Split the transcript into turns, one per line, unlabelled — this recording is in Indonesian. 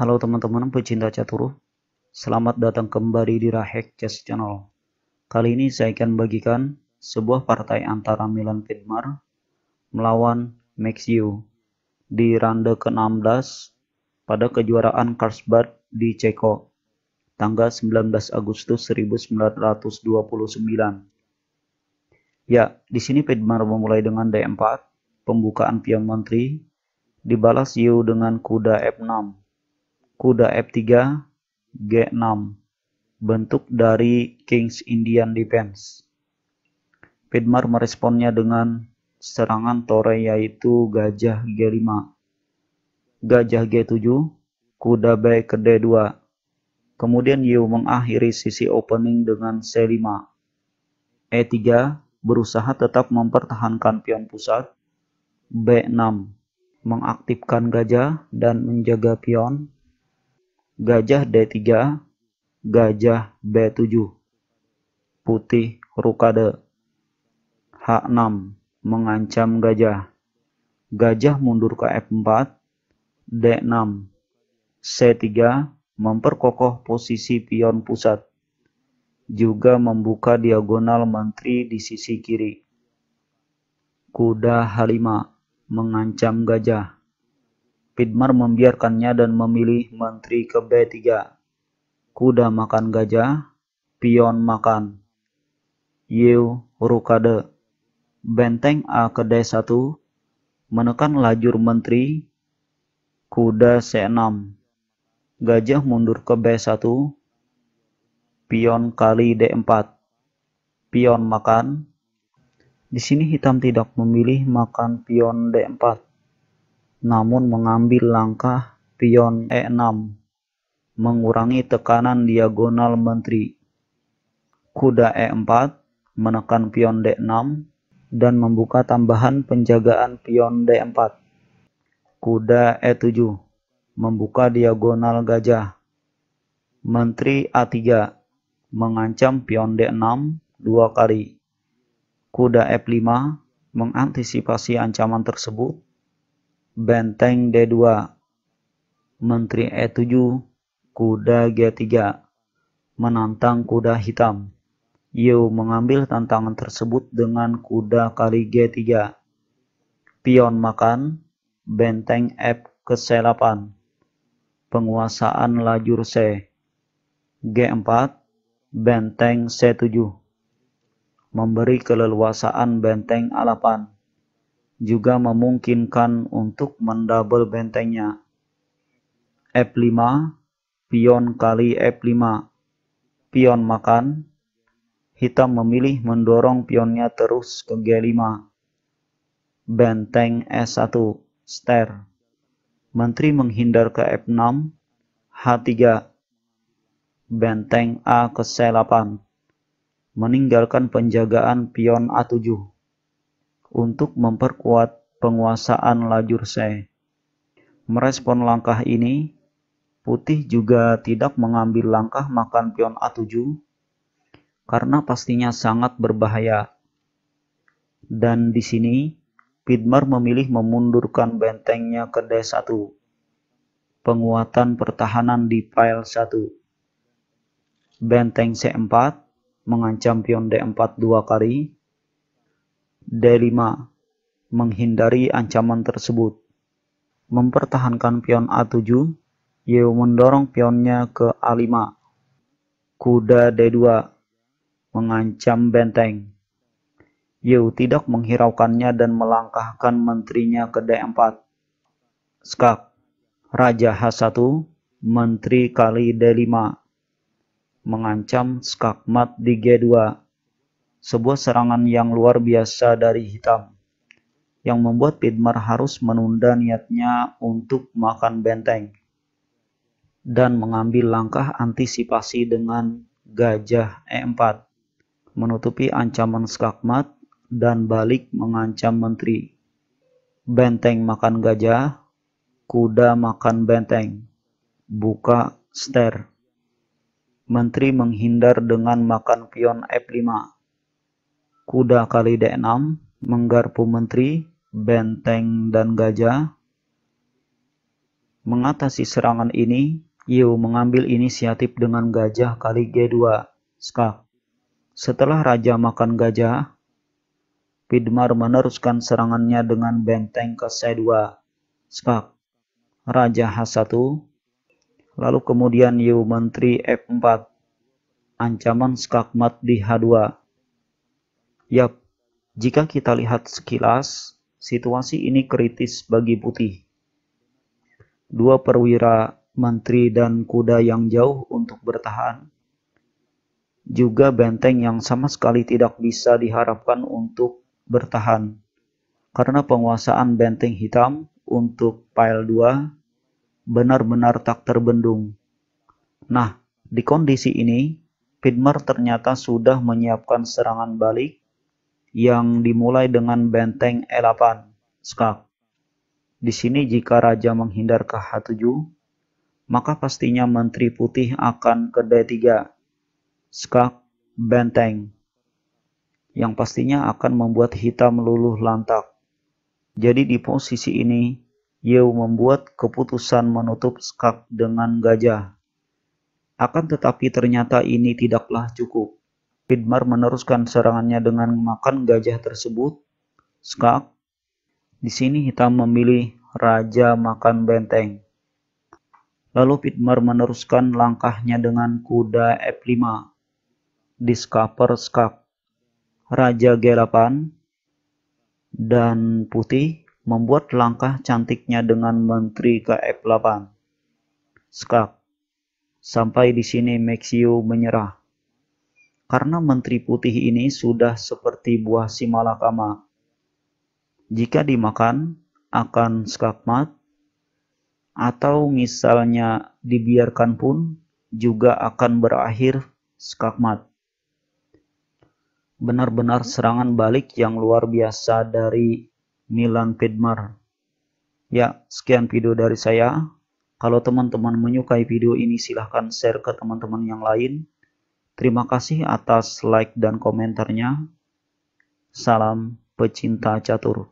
Halo teman-teman pecinta catur, selamat datang kembali di Rahek Chess Channel. Kali ini saya akan bagikan sebuah partai antara Milan Vidmar melawan Max di ronde ke-16 pada kejuaraan Karlsbad di Ceko tanggal 19 Agustus 1929. Ya, di sini Vidmar memulai dengan D4, pembukaan pion menteri, dibalas Yu dengan kuda F6 kuda F3 G6 bentuk dari King's Indian Defense. Pidmar meresponnya dengan serangan Tore yaitu gajah G5, gajah G7, kuda B ke D2. Kemudian Yu mengakhiri sisi opening dengan C5. E3 berusaha tetap mempertahankan pion pusat. B6 mengaktifkan gajah dan menjaga pion gajah D3, gajah B7, putih rukade. H6, mengancam gajah. Gajah mundur ke F4, D6, C3, memperkokoh posisi pion pusat. Juga membuka diagonal menteri di sisi kiri. Kuda H5, mengancam gajah Pidmar membiarkannya dan memilih menteri ke B3. Kuda makan gajah, pion makan. Yiu Rukade. Benteng A ke D1 menekan lajur menteri. Kuda C6. Gajah mundur ke B1. Pion kali D4. Pion makan. Di sini hitam tidak memilih makan pion D4 namun mengambil langkah pion E6 mengurangi tekanan diagonal menteri. Kuda E4 menekan pion D6 dan membuka tambahan penjagaan pion D4. Kuda E7 membuka diagonal gajah. Menteri A3 mengancam pion D6 dua kali. Kuda F5 e mengantisipasi ancaman tersebut Benteng D2, Menteri E7, Kuda G3, menantang kuda hitam. Yu mengambil tantangan tersebut dengan kuda kali G3. Pion makan, benteng F ke C8. Penguasaan lajur C. G4, benteng C7. Memberi keleluasaan benteng A8 juga memungkinkan untuk mendouble bentengnya. F5, pion kali F5, pion makan, hitam memilih mendorong pionnya terus ke G5. Benteng S1, ster. Menteri menghindar ke F6, H3. Benteng A ke C8 meninggalkan penjagaan pion A7 untuk memperkuat penguasaan lajur C. Merespon langkah ini, Putih juga tidak mengambil langkah makan pion A7 karena pastinya sangat berbahaya. Dan di sini, Pidmar memilih memundurkan bentengnya ke D1. Penguatan pertahanan di file 1. Benteng C4 mengancam pion D4 dua kali D5. Menghindari ancaman tersebut. Mempertahankan pion A7, Yeo mendorong pionnya ke A5. Kuda D2. Mengancam benteng. Yeo tidak menghiraukannya dan melangkahkan menterinya ke D4. Skak. Raja H1, menteri kali D5. Mengancam skakmat di G2 sebuah serangan yang luar biasa dari hitam, yang membuat Pidmar harus menunda niatnya untuk makan benteng dan mengambil langkah antisipasi dengan gajah E4, menutupi ancaman skakmat dan balik mengancam menteri. Benteng makan gajah, kuda makan benteng, buka ster. Menteri menghindar dengan makan pion F5 kuda kali D6, menggarpu menteri, benteng dan gajah. Mengatasi serangan ini, Yu mengambil inisiatif dengan gajah kali G2, skak. Setelah raja makan gajah, Pidmar meneruskan serangannya dengan benteng ke C2, skak. Raja H1, lalu kemudian Yu menteri F4, ancaman skakmat di H2 Ya, jika kita lihat sekilas, situasi ini kritis bagi putih. Dua perwira menteri dan kuda yang jauh untuk bertahan. Juga benteng yang sama sekali tidak bisa diharapkan untuk bertahan. Karena penguasaan benteng hitam untuk pile 2 benar-benar tak terbendung. Nah, di kondisi ini, Pidmar ternyata sudah menyiapkan serangan balik yang dimulai dengan benteng E8, Skak. Di sini jika raja menghindar ke H7, maka pastinya menteri putih akan ke D3, Skak, benteng. Yang pastinya akan membuat hitam luluh lantak. Jadi di posisi ini, Yeu membuat keputusan menutup skak dengan gajah. Akan tetapi ternyata ini tidaklah cukup. Pidmar meneruskan serangannya dengan makan gajah tersebut. Skak, di sini hitam memilih raja makan benteng. Lalu Pidmar meneruskan langkahnya dengan kuda F5. Discover Skak, raja G8, dan putih membuat langkah cantiknya dengan menteri ke F8. Skak, sampai di sini Maxio menyerah. Karena menteri putih ini sudah seperti buah simalakama. Jika dimakan, akan skakmat, atau misalnya dibiarkan pun, juga akan berakhir skakmat. Benar-benar serangan balik yang luar biasa dari Milan Pidmar. Ya, sekian video dari saya. Kalau teman-teman menyukai video ini silahkan share ke teman-teman yang lain. Terima kasih atas like dan komentarnya. Salam pecinta catur.